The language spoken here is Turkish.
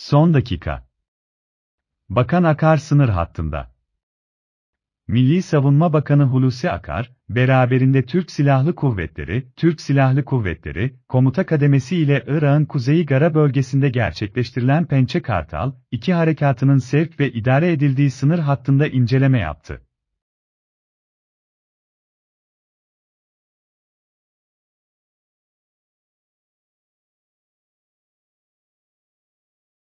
Son dakika. Bakan Akar sınır hattında. Milli Savunma Bakanı Hulusi Akar, beraberinde Türk Silahlı Kuvvetleri, Türk Silahlı Kuvvetleri, komuta kademesi ile Irak'ın Kuzeyi Gara bölgesinde gerçekleştirilen Pençe Kartal, iki harekatının sevk ve idare edildiği sınır hattında inceleme yaptı.